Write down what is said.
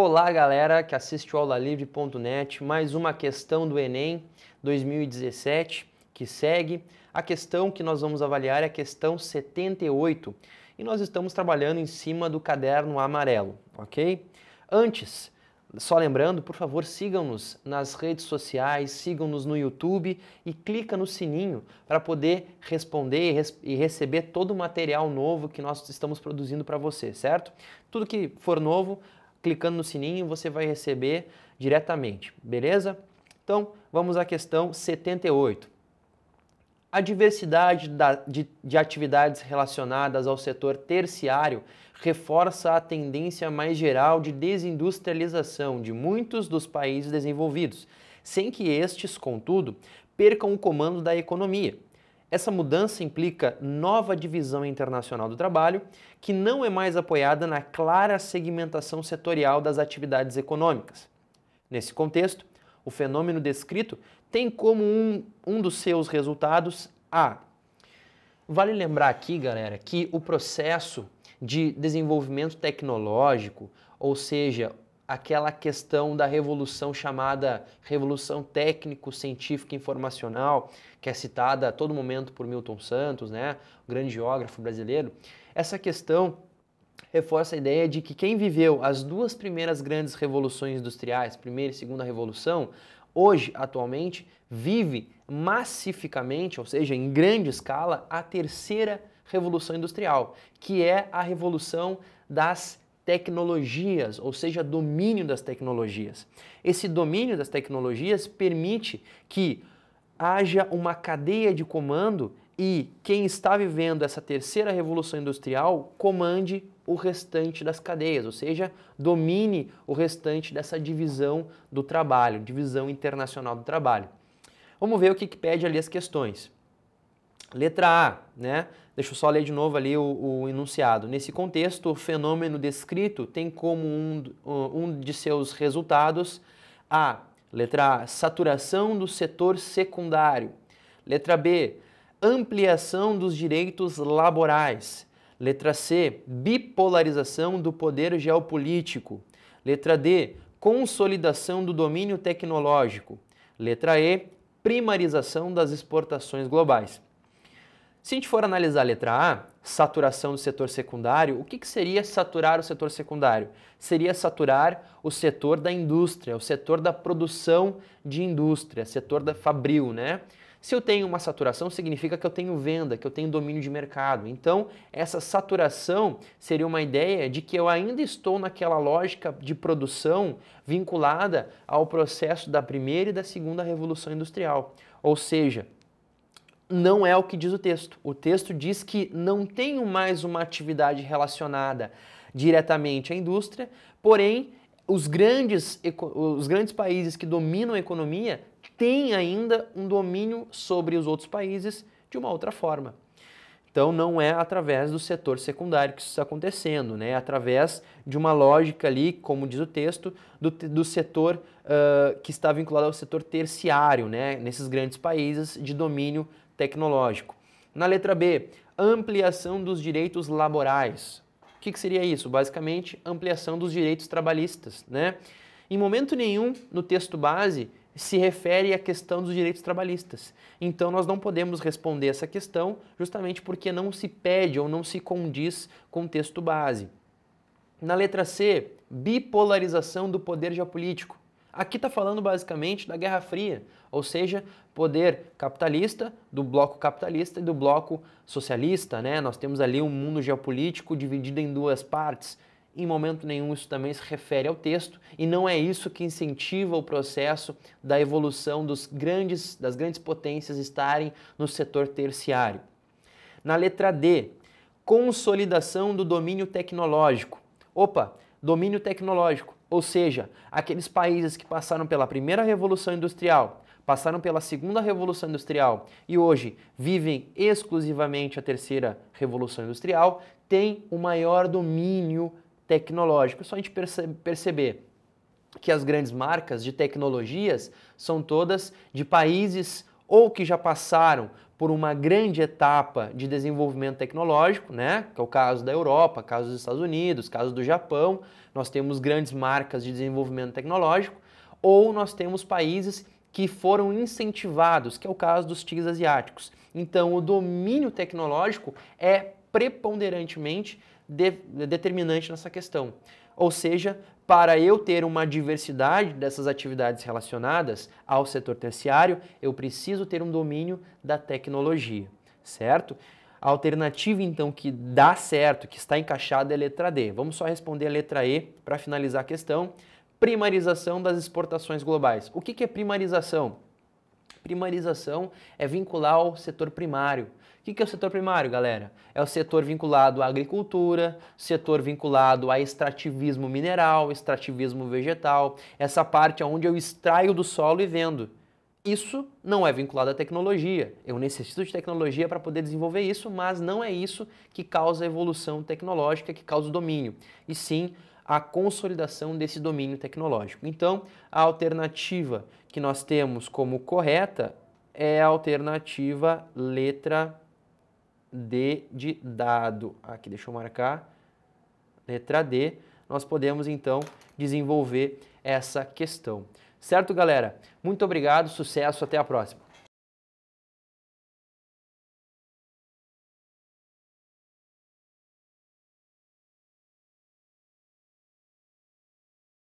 Olá, galera que assiste o aulalivre.net, mais uma questão do Enem 2017 que segue. A questão que nós vamos avaliar é a questão 78 e nós estamos trabalhando em cima do caderno amarelo, ok? Antes, só lembrando, por favor, sigam-nos nas redes sociais, sigam-nos no YouTube e clica no sininho para poder responder e receber todo o material novo que nós estamos produzindo para você, certo? Tudo que for novo, Clicando no sininho, você vai receber diretamente, beleza? Então, vamos à questão 78. A diversidade de, atividades relacionadas ao setor terciário reforça a tendência mais geral de desindustrialização de muitos dos países desenvolvidos, sem que estes, contudo, percam o comando da economia, essa mudança implica nova divisão internacional do trabalho, que não é mais apoiada na clara segmentação setorial das atividades econômicas. Nesse contexto, o fenômeno descrito tem como um, um dos seus resultados a. Vale lembrar aqui, galera, que o processo de desenvolvimento tecnológico, ou seja, aquela questão da revolução chamada revolução técnico-científica informacional, que é citada a todo momento por Milton Santos, né, o grande geógrafo brasileiro. Essa questão reforça a ideia de que quem viveu as duas primeiras grandes revoluções industriais, primeira e segunda revolução, hoje, atualmente, vive massificamente, ou seja, em grande escala, a terceira revolução industrial, que é a revolução das tecnologias, ou seja, domínio das tecnologias. Esse domínio das tecnologias permite que haja uma cadeia de comando e quem está vivendo essa terceira revolução industrial comande o restante das cadeias, ou seja, domine o restante dessa divisão do trabalho, divisão internacional do trabalho. Vamos ver o que, pede ali as questões. Letra A, né? Deixa eu só ler de novo ali o, o enunciado. Nesse contexto, o fenômeno descrito tem como um, um de seus resultados a letra A, saturação do setor secundário. Letra B, ampliação dos direitos laborais. Letra C, bipolarização do poder geopolítico. Letra D, consolidação do domínio tecnológico. Letra E, primarização das exportações globais. Se a gente for analisar a letra A, saturação do setor secundário, o que, que seria saturar o setor secundário? Seria saturar o setor da indústria, o setor da produção de indústria, setor da fabril, né? Se eu tenho uma saturação, significa que eu tenho venda, que eu tenho domínio de mercado. Então, essa saturação seria uma ideia de que eu ainda estou naquela lógica de produção vinculada ao processo da primeira e da segunda revolução industrial. Ou seja, não é o que diz o texto. O texto diz que não tenho mais uma atividade relacionada diretamente à indústria, porém, os grandes, os grandes países que dominam a economia têm ainda um domínio sobre os outros países de uma outra forma. Então não é através do setor secundário que isso está acontecendo, né? é através de uma lógica ali, como diz o texto, do, do setor uh, que está vinculado ao setor terciário, né? nesses grandes países de domínio tecnológico. Na letra B, ampliação dos direitos laborais. O que, que seria isso? Basicamente, ampliação dos direitos trabalhistas. Né? Em momento nenhum, no texto base, se refere à questão dos direitos trabalhistas. Então, nós não podemos responder essa questão justamente porque não se pede ou não se condiz com o texto base. Na letra C, bipolarização do poder geopolítico. Aqui está falando basicamente da Guerra Fria, ou seja, poder capitalista, do bloco capitalista e do bloco socialista. Né? Nós temos ali um mundo geopolítico dividido em duas partes em momento nenhum isso também se refere ao texto e não é isso que incentiva o processo da evolução dos grandes, das grandes potências estarem no setor terciário. Na letra D, consolidação do domínio tecnológico. Opa, domínio tecnológico, ou seja, aqueles países que passaram pela primeira revolução industrial, passaram pela segunda revolução industrial e hoje vivem exclusivamente a terceira revolução industrial, têm o maior domínio tecnológico. É só a gente perce perceber que as grandes marcas de tecnologias são todas de países ou que já passaram por uma grande etapa de desenvolvimento tecnológico, né? Que é o caso da Europa, caso dos Estados Unidos, caso do Japão. Nós temos grandes marcas de desenvolvimento tecnológico, ou nós temos países que foram incentivados, que é o caso dos tigres asiáticos. Então, o domínio tecnológico é preponderantemente de, determinante nessa questão. Ou seja, para eu ter uma diversidade dessas atividades relacionadas ao setor terciário, eu preciso ter um domínio da tecnologia, certo? A alternativa, então, que dá certo, que está encaixada, é a letra D. Vamos só responder a letra E para finalizar a questão. Primarização das exportações globais. O que, que é primarização? Primarização é vincular ao setor primário, que, que é o setor primário, galera? É o setor vinculado à agricultura, setor vinculado a extrativismo mineral, extrativismo vegetal, essa parte é onde eu extraio do solo e vendo. Isso não é vinculado à tecnologia. Eu necessito de tecnologia para poder desenvolver isso, mas não é isso que causa a evolução tecnológica, que causa o domínio, e sim a consolidação desse domínio tecnológico. Então, a alternativa que nós temos como correta é a alternativa letra D de dado. Aqui, deixa eu marcar. Letra D. Nós podemos, então, desenvolver essa questão. Certo, galera? Muito obrigado, sucesso, até a próxima.